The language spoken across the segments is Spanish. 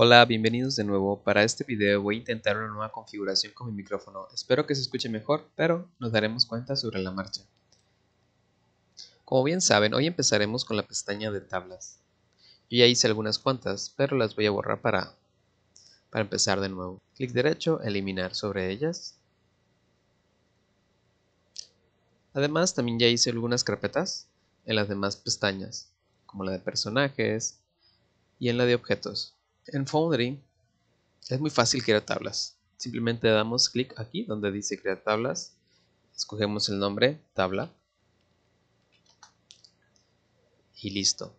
Hola, bienvenidos de nuevo. Para este video voy a intentar una nueva configuración con mi micrófono. Espero que se escuche mejor, pero nos daremos cuenta sobre la marcha. Como bien saben, hoy empezaremos con la pestaña de tablas. Yo ya hice algunas cuantas, pero las voy a borrar para, para empezar de nuevo. Clic derecho, eliminar sobre ellas. Además, también ya hice algunas carpetas en las demás pestañas, como la de personajes y en la de objetos. En Foundry es muy fácil crear tablas. Simplemente damos clic aquí donde dice crear tablas. Escogemos el nombre, tabla. Y listo.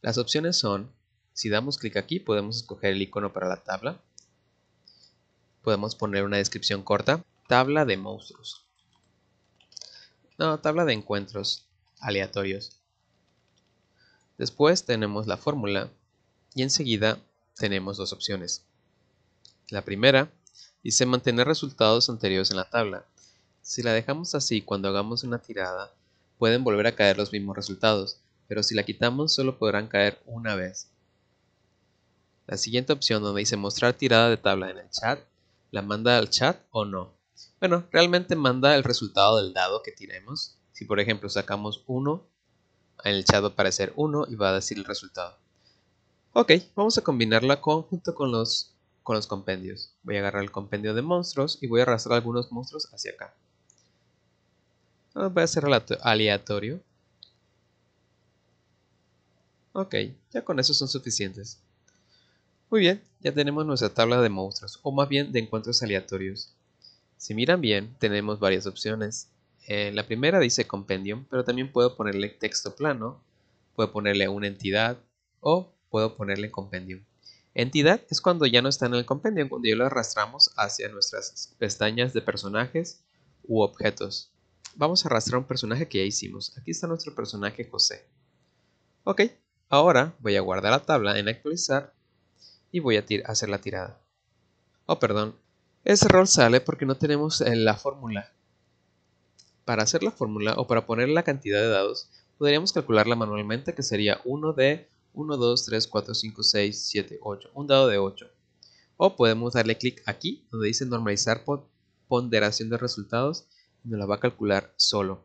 Las opciones son, si damos clic aquí podemos escoger el icono para la tabla. Podemos poner una descripción corta. Tabla de monstruos. No, tabla de encuentros aleatorios. Después tenemos la fórmula y enseguida tenemos dos opciones. La primera dice mantener resultados anteriores en la tabla. Si la dejamos así cuando hagamos una tirada, pueden volver a caer los mismos resultados, pero si la quitamos solo podrán caer una vez. La siguiente opción donde dice mostrar tirada de tabla en el chat, ¿la manda al chat o no? Bueno, realmente manda el resultado del dado que tiremos. Si por ejemplo sacamos 1, en el chat va a aparecer 1 y va a decir el resultado. Ok, vamos a combinarla con, junto con los, compendios. Voy a agarrar el compendio de monstruos y voy a arrastrar algunos monstruos hacia acá. Ah, voy a hacer aleatorio. Ok, ya con eso son suficientes. Muy bien, ya tenemos nuestra tabla de monstruos, o más bien de encuentros aleatorios. Si miran bien, tenemos varias opciones. Eh, la primera dice compendium, pero también puedo ponerle texto plano, puedo ponerle una entidad o puedo ponerle en compendio. Entidad es cuando ya no está en el compendio, cuando ya lo arrastramos hacia nuestras pestañas de personajes u objetos. Vamos a arrastrar un personaje que ya hicimos. Aquí está nuestro personaje José. Ok, ahora voy a guardar la tabla en actualizar y voy a hacer la tirada. Oh, perdón. Ese error sale porque no tenemos eh, la fórmula. Para hacer la fórmula o para poner la cantidad de dados, podríamos calcularla manualmente que sería 1 de 1, 2, 3, 4, 5, 6, 7, 8, un dado de 8. O podemos darle clic aquí donde dice normalizar ponderación de resultados y nos la va a calcular solo.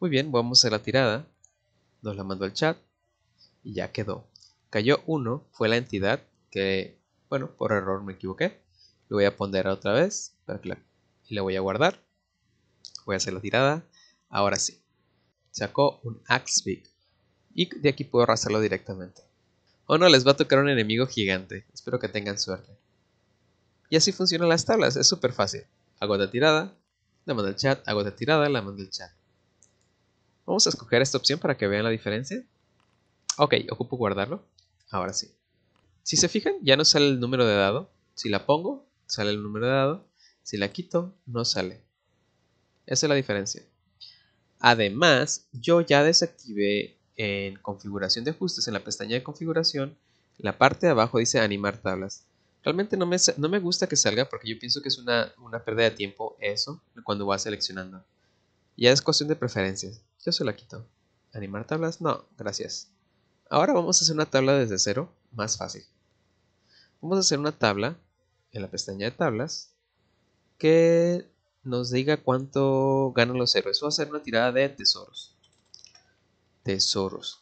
Muy bien, vamos a la tirada. Nos la mandó el chat y ya quedó. Cayó 1, fue la entidad que, bueno, por error me equivoqué. Lo voy a ponderar otra vez y la voy a guardar. Voy a hacer la tirada. Ahora sí. Sacó un Big y de aquí puedo arrastrarlo directamente. O oh, no, les va a tocar un enemigo gigante. Espero que tengan suerte. Y así funcionan las tablas, es súper fácil. Hago tirada, la mando al chat, hago tirada, la mando al chat. Vamos a escoger esta opción para que vean la diferencia. Ok, ocupo guardarlo. Ahora sí. Si se fijan, ya no sale el número de dado. Si la pongo, sale el número de dado. Si la quito, no sale. Esa es la diferencia. Además, yo ya desactivé en configuración de ajustes, en la pestaña de configuración, la parte de abajo dice animar tablas. Realmente no me, no me gusta que salga porque yo pienso que es una, pérdida de tiempo eso cuando vas seleccionando. Ya es cuestión de preferencias. Yo se la quito. ¿Animar tablas? No, gracias. Ahora vamos a hacer una tabla desde cero, más fácil. Vamos a hacer una tabla en la pestaña de tablas que nos diga cuánto ganan los héroes. Vamos a hacer una tirada de tesoros tesoros.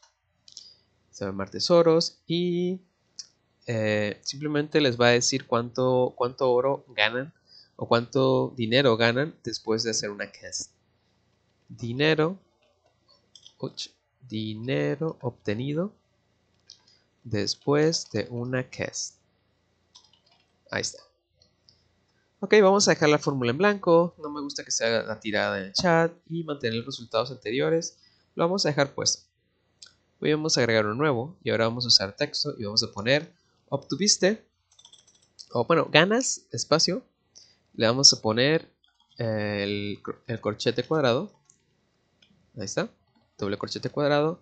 Se va a llamar tesoros y eh, simplemente les va a decir cuánto, cuánto oro ganan o cuánto dinero ganan después de hacer una cast. Dinero, dinero obtenido después de una cast. Ahí está. Ok, vamos a dejar la fórmula en blanco. No me gusta que se haga la tirada en el chat y mantener los resultados anteriores. Lo vamos a dejar pues Hoy vamos a agregar un nuevo y ahora vamos a usar texto y vamos a poner obtuviste, o bueno, ganas espacio. Le vamos a poner eh, el, el corchete cuadrado. Ahí está, doble corchete cuadrado.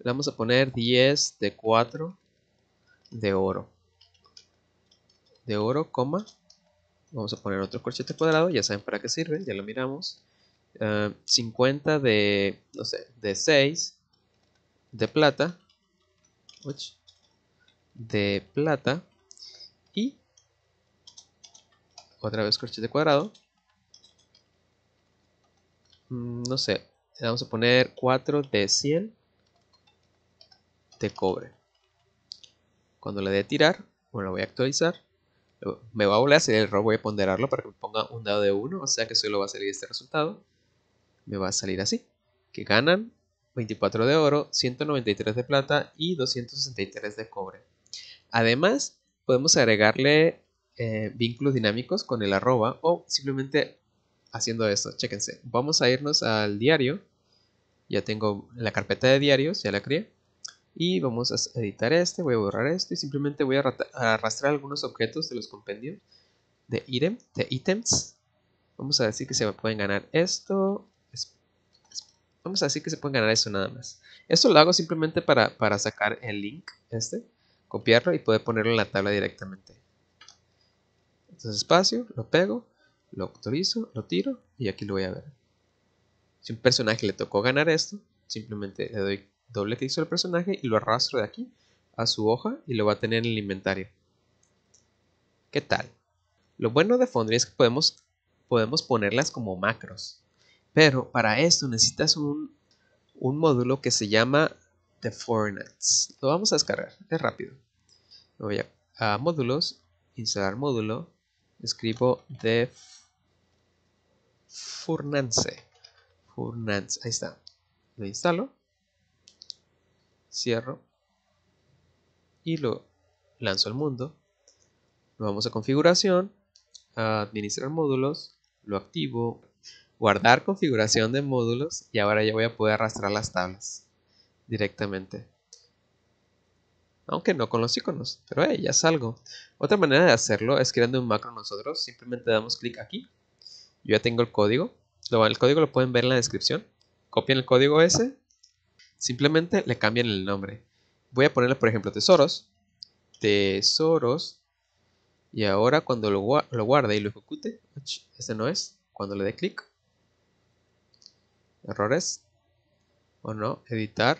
Le vamos a poner 10 de 4 de oro. De oro, coma. Vamos a poner otro corchete cuadrado, ya saben para qué sirve, ya lo miramos. 50 eh, de, no sé, de 6 de plata, de plata y otra vez corchete cuadrado. Mm, no sé, le vamos a poner 4 de 100 de cobre. Cuando le dé tirar, bueno, lo voy a actualizar. Me va a volver a hacer el error, voy a ponderarlo para que me ponga un dado de 1, o sea que solo va a salir este resultado me va a salir así, que ganan 24 de oro, 193 de plata y 263 de cobre. Además, podemos agregarle eh, vínculos dinámicos con el arroba o simplemente haciendo esto. Chéquense, vamos a irnos al diario. Ya tengo la carpeta de diarios, ya la creé. Y vamos a editar este, voy a borrar esto y simplemente voy a, arrastrar algunos objetos de los compendios de, de ítems. Vamos a decir que se pueden ganar esto, Vamos a decir que se pueden ganar eso nada más. Esto lo hago simplemente para, para sacar el link este, copiarlo y poder ponerlo en la tabla directamente. Entonces espacio, lo pego, lo autorizo, lo tiro y aquí lo voy a ver. Si un personaje le tocó ganar esto, simplemente le doy doble clic sobre el personaje y lo arrastro de aquí a su hoja y lo va a tener en el inventario. ¿Qué tal? Lo bueno de Foundry es que podemos, podemos ponerlas como macros. Pero para esto necesitas un, módulo que se llama The Furnace. Lo vamos a descargar, es rápido. voy a, módulos, instalar módulo, escribo The Furnance. Furnance, ahí está. Lo instalo, cierro y lo lanzo al mundo. Lo vamos a configuración, a administrar módulos, lo activo, guardar configuración de módulos y ahora ya voy a poder arrastrar las tablas directamente aunque no con los iconos, pero ya salgo. Otra manera de hacerlo es creando un macro nosotros, simplemente damos clic aquí, yo ya tengo el código, el código lo pueden ver en la descripción, copian el código ese, simplemente le cambian el nombre. Voy a ponerle por ejemplo tesoros, tesoros, y ahora cuando lo, lo guarde y lo ejecute, este no es, cuando le dé clic, errores o no, editar,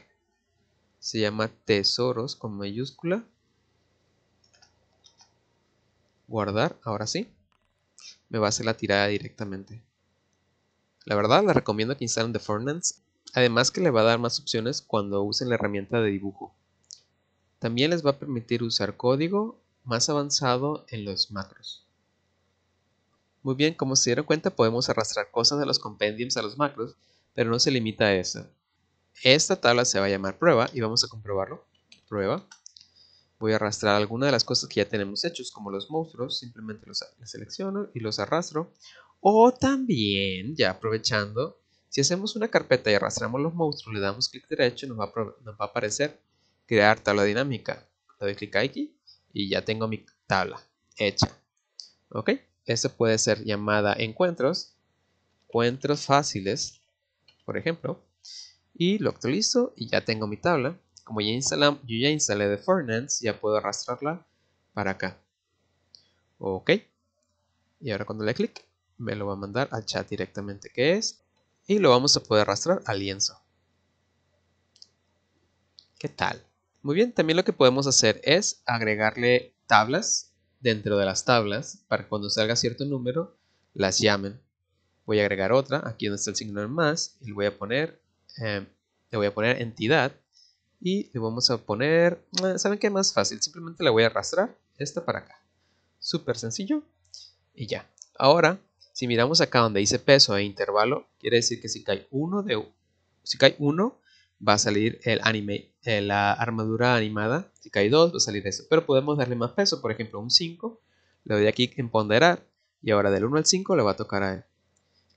se llama tesoros con mayúscula, guardar, ahora sí, me va a hacer la tirada directamente. La verdad les recomiendo que instalen The Fortnite, además que le va a dar más opciones cuando usen la herramienta de dibujo. También les va a permitir usar código más avanzado en los macros. Muy bien, como se dieron cuenta podemos arrastrar cosas de los compendiums a los macros pero no se limita a eso Esta tabla se va a llamar prueba y vamos a comprobarlo. Prueba. Voy a arrastrar alguna de las cosas que ya tenemos hechos, como los monstruos, simplemente los selecciono y los arrastro. O también, ya aprovechando, si hacemos una carpeta y arrastramos los monstruos, le damos clic derecho, nos va a, nos va a aparecer crear tabla dinámica. Le Doy clic aquí y ya tengo mi tabla hecha. ¿Ok? Esta puede ser llamada encuentros, encuentros fáciles, por ejemplo, y lo actualizo y ya tengo mi tabla. Como ya instalamos, yo ya instalé de Fornance, ya puedo arrastrarla para acá. Ok. Y ahora cuando le clic, me lo va a mandar al chat directamente que es. Y lo vamos a poder arrastrar al lienzo. ¿Qué tal? Muy bien, también lo que podemos hacer es agregarle tablas dentro de las tablas para que cuando salga cierto número las llamen voy a agregar otra, aquí donde está el signo más, y le voy a poner, em, le voy a poner entidad, y le vamos a poner, eh, ¿saben qué? Más fácil, simplemente le voy a arrastrar esta para acá. Súper sencillo, y ya. Ahora, si miramos acá donde dice peso e intervalo, quiere decir que si cae uno de, si cae uno, va a salir el anime, eh, la armadura animada, si cae dos, va a salir eso, pero podemos darle más peso, por ejemplo un 5, le doy aquí en ponderar, y ahora del 1 al 5 le va a tocar a él.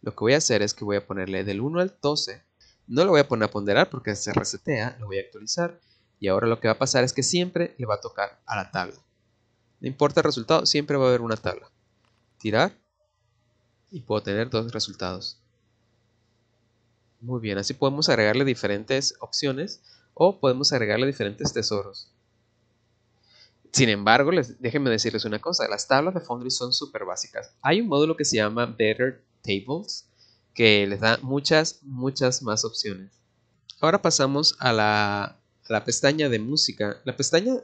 Lo que voy a hacer es que voy a ponerle del 1 al 12. No lo voy a poner a ponderar porque se resetea, lo voy a actualizar. Y ahora lo que va a pasar es que siempre le va a tocar a la tabla. No importa el resultado, siempre va a haber una tabla. Tirar y puedo tener dos resultados. Muy bien, así podemos agregarle diferentes opciones o podemos agregarle diferentes tesoros. Sin embargo, déjenme decirles una cosa, las tablas de Foundry son súper básicas. Hay un módulo que se llama Better tables que les da muchas, muchas más opciones. Ahora pasamos a la, pestaña de música. La pestaña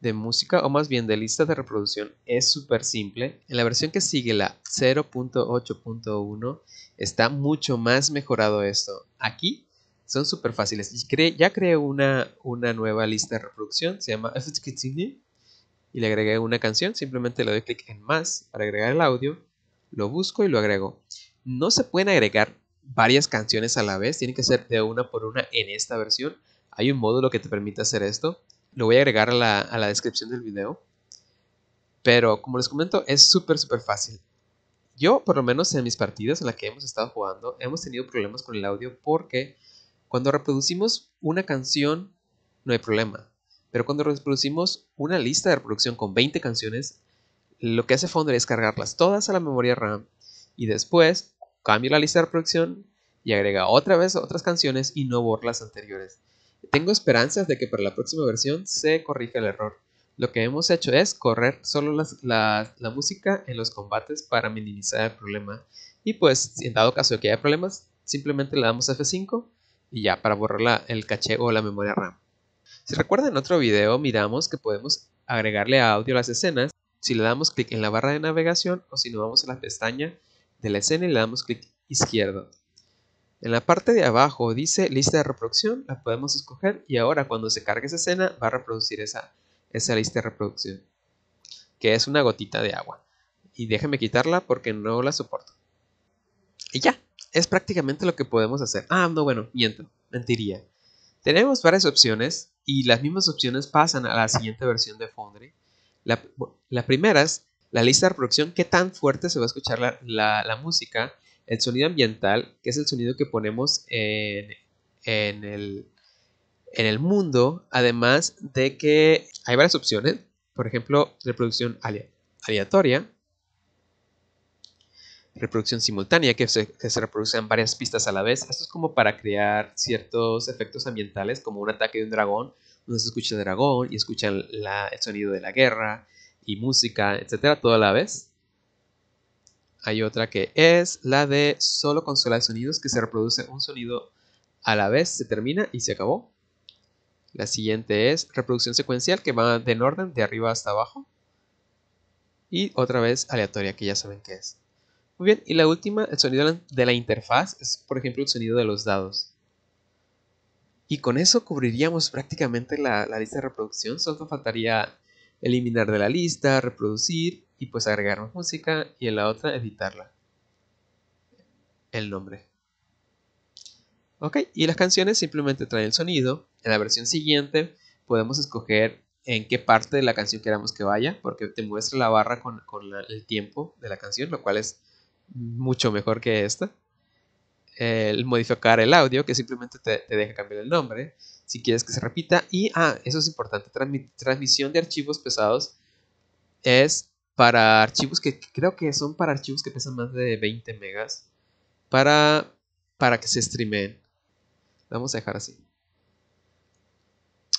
de música o más bien de lista de reproducción es súper simple. En la versión que sigue la 0.8.1 está mucho más mejorado esto. Aquí son súper fáciles. Y ya creé una, una nueva lista de reproducción, se llama y le agregué una canción. Simplemente le doy clic en más para agregar el audio lo busco y lo agrego. No se pueden agregar varias canciones a la vez, tienen que ser de una por una en esta versión. Hay un módulo que te permite hacer esto. Lo voy a agregar a la, descripción del video. Pero como les comento, es súper, súper fácil. Yo, por lo menos en mis partidas en las que hemos estado jugando, hemos tenido problemas con el audio porque cuando reproducimos una canción no hay problema. Pero cuando reproducimos una lista de reproducción con 20 canciones, lo que hace Foundry es cargarlas todas a la memoria RAM y después cambia la lista de reproducción y agrega otra vez otras canciones y no borra las anteriores. Tengo esperanzas de que para la próxima versión se corrija el error. Lo que hemos hecho es correr solo la, música en los combates para minimizar el problema. Y pues, en dado caso de que haya problemas, simplemente le damos F5 y ya para borrar el caché o la memoria RAM. Si recuerdan en otro video miramos que podemos agregarle audio a las escenas si le damos clic en la barra de navegación o si nos vamos a la pestaña de la escena y le damos clic izquierdo. En la parte de abajo dice lista de reproducción, la podemos escoger y ahora cuando se cargue esa escena va a reproducir esa, esa lista de reproducción, que es una gotita de agua. Y déjame quitarla porque no la soporto. Y ya, es prácticamente lo que podemos hacer. Ah, no, bueno, miento, mentiría. Tenemos varias opciones y las mismas opciones pasan a la siguiente versión de Foundry la, primera es la lista de reproducción, qué tan fuerte se va a escuchar la, música, el sonido ambiental, que es el sonido que ponemos en, el, mundo, además de que hay varias opciones, por ejemplo, reproducción aleatoria, reproducción simultánea, que se, que se reproducen varias pistas a la vez. Esto es como para crear ciertos efectos ambientales, como un ataque de un dragón donde se escucha el dragón y escuchan el sonido de la guerra y música, etcétera, toda la vez. Hay otra que es la de solo consola de sonidos, que se reproduce un sonido a la vez, se termina y se acabó. La siguiente es reproducción secuencial, que va de en orden, de arriba hasta abajo. Y otra vez aleatoria, que ya saben qué es. Muy bien, y la última, el sonido de la interfaz, es por ejemplo el sonido de los dados. Y con eso cubriríamos prácticamente la, lista de reproducción, solo faltaría eliminar de la lista, reproducir y pues agregar más música y en la otra editarla. El nombre. Ok, y las canciones simplemente traen el sonido. En la versión siguiente podemos escoger en qué parte de la canción queramos que vaya, porque te muestra la barra con, con el tiempo de la canción, lo cual es mucho mejor que esta el modificar el audio, que simplemente te, deja cambiar el nombre, si quieres que se repita. Y, ah, eso es importante, transmisión de archivos pesados es para archivos que creo que son para archivos que pesan más de 20 megas, para, para que se streamen. Vamos a dejar así.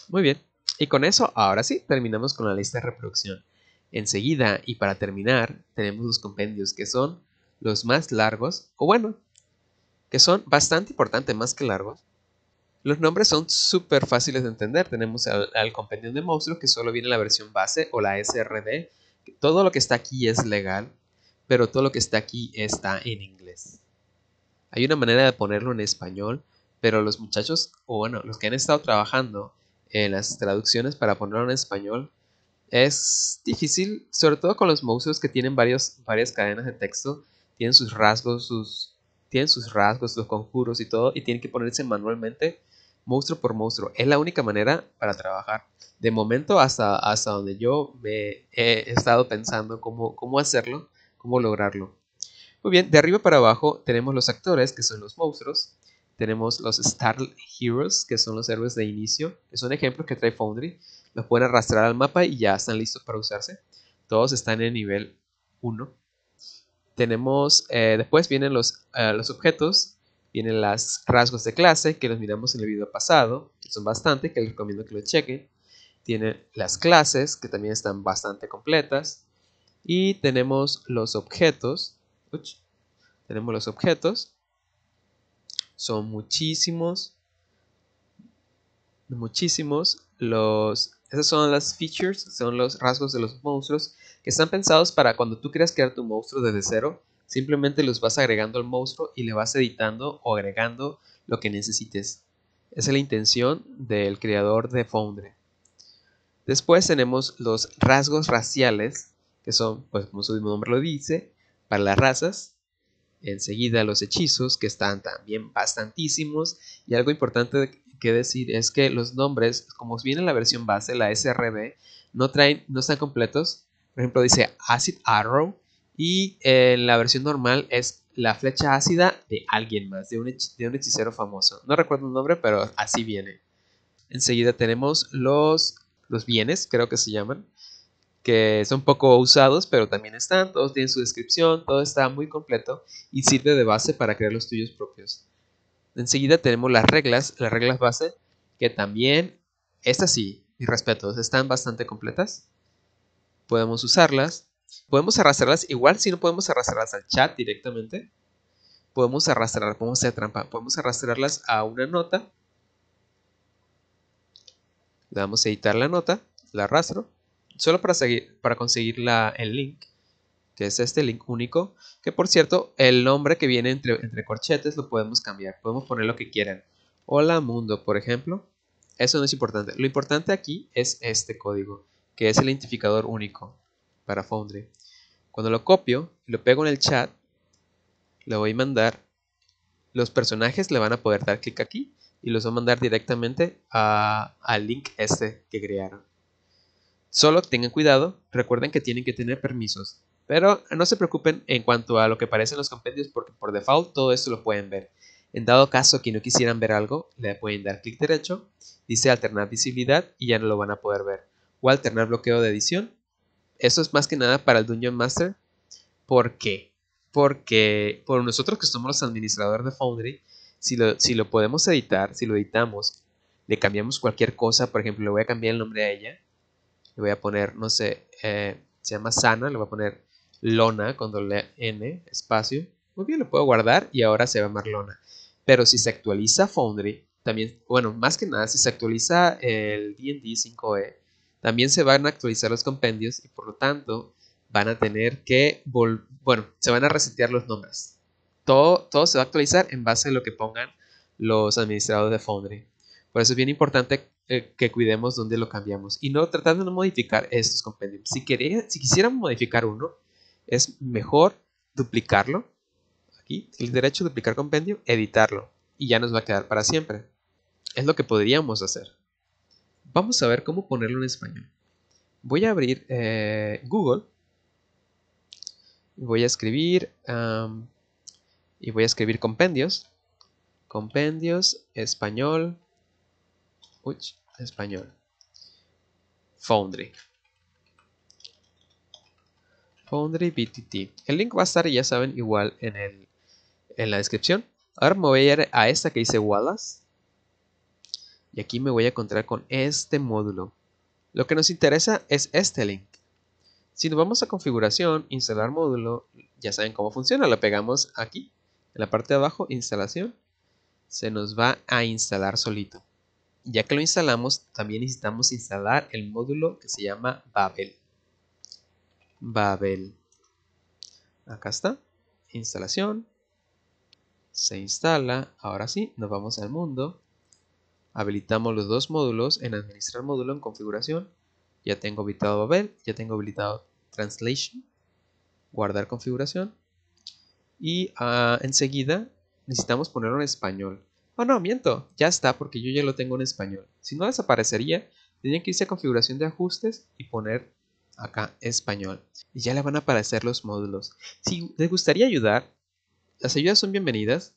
Muy bien. Y con eso, ahora sí, terminamos con la lista de reproducción. Enseguida, y para terminar, tenemos los compendios que son los más largos, o bueno, que son bastante importantes, más que largos. Los nombres son súper fáciles de entender. Tenemos al, compendio de monstruos que solo viene la versión base o la SRD. Todo lo que está aquí es legal, pero todo lo que está aquí está en inglés. Hay una manera de ponerlo en español, pero los muchachos, o bueno, los que han estado trabajando en las traducciones para ponerlo en español, es difícil, sobre todo con los monstruos que tienen varias cadenas de texto, tienen sus rasgos, sus tienen sus rasgos, sus conjuros y todo, y tienen que ponerse manualmente monstruo por monstruo. Es la única manera para trabajar. De momento, hasta, hasta donde yo me he estado pensando cómo, cómo hacerlo, cómo lograrlo. Muy bien, de arriba para abajo tenemos los actores, que son los monstruos. Tenemos los Star Heroes, que son los héroes de inicio, que son ejemplos que trae Foundry. Los pueden arrastrar al mapa y ya están listos para usarse. Todos están en nivel 1. Tenemos, eh, después vienen los, eh, los objetos, vienen las rasgos de clase, que los miramos en el video pasado, que son bastante, que les recomiendo que lo chequen. Tienen las clases, que también están bastante completas. Y tenemos los objetos. tenemos los objetos. Son muchísimos. Muchísimos los esas son las features, son los rasgos de los monstruos que están pensados para cuando tú quieras crear tu monstruo desde cero, simplemente los vas agregando al monstruo y le vas editando o agregando lo que necesites. Esa es la intención del creador de Foundry. Después tenemos los rasgos raciales, que son, pues como su nombre lo dice, para las razas. Enseguida los hechizos, que están también bastantísimos. Y algo importante que decir es que los nombres, como viene la versión base, la SRB, no traen, no están completos. Por ejemplo, dice Acid Arrow y en eh, la versión normal es la flecha ácida de alguien más, de un, hechicero famoso. No recuerdo el nombre, pero así viene. Enseguida tenemos los bienes, creo que se llaman, que son poco usados, pero también están, todos tienen su descripción, todo está muy completo y sirve de base para crear los tuyos propios. Enseguida tenemos las reglas, las reglas base, que también, estas sí, mis respetos, están bastante completas. Podemos usarlas. Podemos arrastrarlas, igual si no podemos arrastrarlas al chat directamente. Podemos arrastrar, podemos hacer trampa, podemos arrastrarlas a una nota. Le damos a editar la nota, la arrastro, solo para, seguir, para conseguir el link que es este link único, que por cierto, el nombre que viene entre, entre corchetes lo podemos cambiar, podemos poner lo que quieran. Hola mundo, por ejemplo, eso no es importante. Lo importante aquí es este código, que es el identificador único para Foundry. Cuando lo copio y lo pego en el chat, le voy a mandar, los personajes le van a poder dar clic aquí y los va a mandar directamente al link este que crearon. Solo tengan cuidado, recuerden que tienen que tener permisos. Pero no se preocupen en cuanto a lo que parecen los compendios porque por default todo esto lo pueden ver. En dado caso que no quisieran ver algo, le pueden dar clic derecho, dice alternar visibilidad y ya no lo van a poder ver. O alternar bloqueo de edición. Eso es más que nada para el Dungeon Master. ¿Por qué? Porque por nosotros que somos los administradores de Foundry, si lo, si lo podemos editar, si lo editamos, le cambiamos cualquier cosa, por ejemplo, le voy a cambiar el nombre a ella, le voy a poner, no sé, eh, se llama Sana, le voy a poner lona con doble N, espacio. Muy bien, lo puedo guardar y ahora se va a llamar lona. Pero si se actualiza Foundry, también, bueno, más que nada, si se actualiza el D&D 5e, también se van a actualizar los compendios y por lo tanto van a tener que, bueno, se van a resetear los nombres. Todo, todo se va a actualizar en base a lo que pongan los administradores de Foundry. Por eso es bien importante eh, que cuidemos dónde lo cambiamos y no tratando de no modificar estos compendios. Si, quería, si quisieran modificar uno, es mejor duplicarlo. Aquí, el derecho, duplicar compendio, editarlo. Y ya nos va a quedar para siempre. Es lo que podríamos hacer. Vamos a ver cómo ponerlo en español. Voy a abrir eh, Google. Voy a escribir... y voy a escribir compendios. Compendios, español. Uy, español. Foundry. Foundry BTT. El link va a estar, ya saben, igual en, en la descripción. Ahora me voy a ir a esta que dice Wallace. Y aquí me voy a encontrar con este módulo. Lo que nos interesa es este link. Si nos vamos a configuración, instalar módulo, ya saben cómo funciona. Lo pegamos aquí, en la parte de abajo, instalación. Se nos va a instalar solito. Ya que lo instalamos, también necesitamos instalar el módulo que se llama Babel. Babel. Acá está. Instalación. Se instala. Ahora sí, nos vamos al mundo. Habilitamos los dos módulos en administrar módulo en configuración. Ya tengo habilitado Babel, ya tengo habilitado Translation. Guardar configuración. Y ah, enseguida necesitamos ponerlo en español. Oh, no, miento. Ya está porque yo ya lo tengo en español. Si no desaparecería, Tendría que irse a configuración de ajustes y poner acá español, y ya le van a aparecer los módulos. Si les gustaría ayudar, las ayudas son bienvenidas.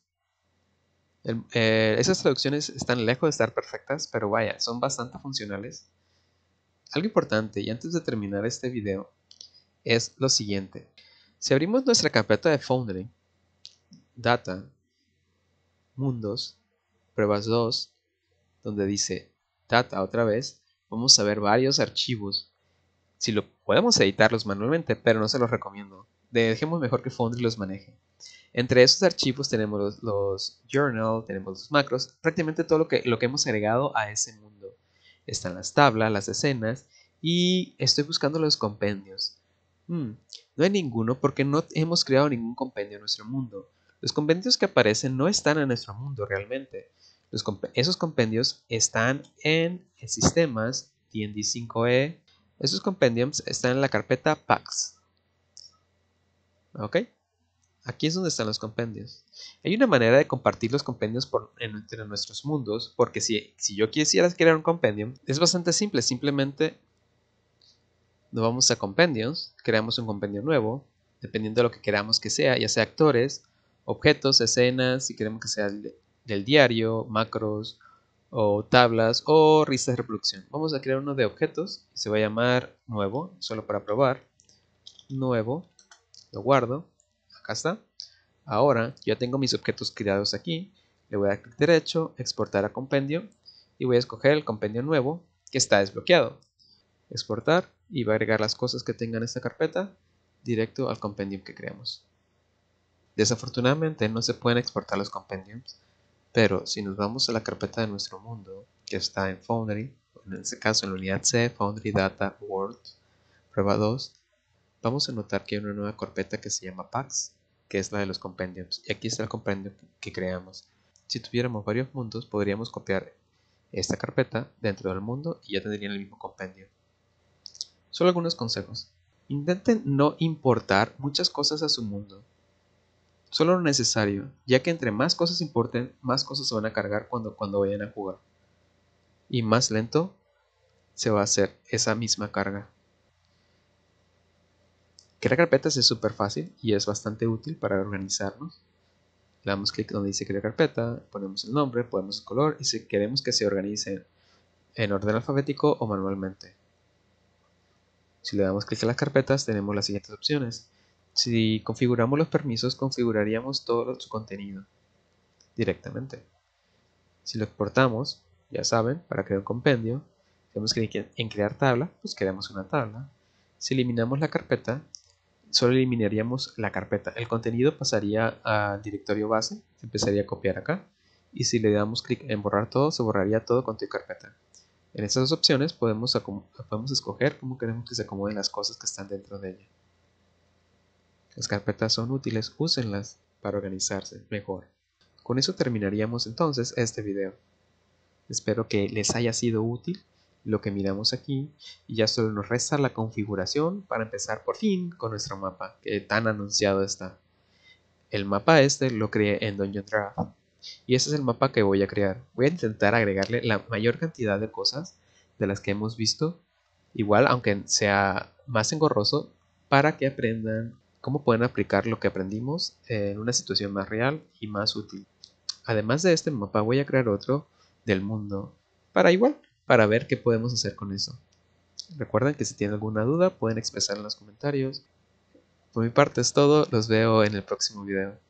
Eh, esas traducciones están lejos de estar perfectas, pero vaya, son bastante funcionales. Algo importante, y antes de terminar este video, es lo siguiente. Si abrimos nuestra carpeta de Foundry, Data, Mundos, Pruebas 2, donde dice Data otra vez, vamos a ver varios archivos si lo podemos editarlos manualmente, pero no se los recomiendo. Dejemos mejor que Foundry los maneje. Entre esos archivos tenemos los, journal, tenemos los macros, prácticamente todo lo que, lo que hemos agregado a ese mundo. Están las tablas, las escenas y estoy buscando los compendios. Hmm, no hay ninguno porque no hemos creado ningún compendio en nuestro mundo. Los compendios que aparecen no están en nuestro mundo realmente. esos compendios están en sistemas, tnd 5E, esos compendiums están en la carpeta packs. ¿Ok? Aquí es donde están los compendiums. Hay una manera de compartir los compendios entre nuestros mundos, porque si, si yo quisiera crear un compendium, es bastante simple. Simplemente nos vamos a compendios, creamos un compendio nuevo, dependiendo de lo que queramos que sea, ya sea actores, objetos, escenas, si queremos que sea del diario, macros o tablas o listas de reproducción. Vamos a crear uno de objetos y se va a llamar nuevo, solo para probar. Nuevo, lo guardo, acá está. Ahora ya tengo mis objetos creados aquí. Le voy a dar clic derecho, exportar a compendio y voy a escoger el compendio nuevo que está desbloqueado. Exportar y va a agregar las cosas que tenga en esta carpeta directo al compendium que creamos. Desafortunadamente no se pueden exportar los compendiums pero si nos vamos a la carpeta de nuestro mundo, que está en Foundry, en este caso en la unidad C, Foundry Data World, prueba 2, vamos a notar que hay una nueva carpeta que se llama Packs, que es la de los compendiums. Y aquí está el compendio que creamos. Si tuviéramos varios mundos, podríamos copiar esta carpeta dentro del mundo y ya tendrían el mismo compendio. Solo algunos consejos. Intenten no importar muchas cosas a su mundo. Solo lo necesario, ya que entre más cosas importen, más cosas se van a cargar cuando, cuando vayan a jugar. Y más lento se va a hacer esa misma carga. Crear carpetas es súper fácil y es bastante útil para organizarnos. Le damos clic donde dice crear carpeta, ponemos el nombre, ponemos el color y si queremos que se organice en orden alfabético o manualmente. Si le damos clic a las carpetas tenemos las siguientes opciones. Si configuramos los permisos, configuraríamos todo su contenido directamente. Si lo exportamos, ya saben, para crear un compendio, tenemos que en crear tabla, pues creamos una tabla. Si eliminamos la carpeta, solo eliminaríamos la carpeta. El contenido pasaría al directorio base, empezaría a copiar acá. Y si le damos clic en borrar todo, se borraría todo con tu carpeta. En estas dos opciones podemos, podemos escoger cómo queremos que se acomoden las cosas que están dentro de ella. Las carpetas son útiles, úsenlas para organizarse mejor. Con eso terminaríamos entonces este video. Espero que les haya sido útil lo que miramos aquí y ya solo nos resta la configuración para empezar por fin con nuestro mapa que tan anunciado está. El mapa este lo creé en Dungeon Draft y ese es el mapa que voy a crear. Voy a intentar agregarle la mayor cantidad de cosas de las que hemos visto, igual aunque sea más engorroso, para que aprendan cómo pueden aplicar lo que aprendimos en una situación más real y más útil. Además de este mapa voy a crear otro del mundo para igual, para ver qué podemos hacer con eso. Recuerden que si tienen alguna duda pueden expresar en los comentarios. Por mi parte es todo, los veo en el próximo video.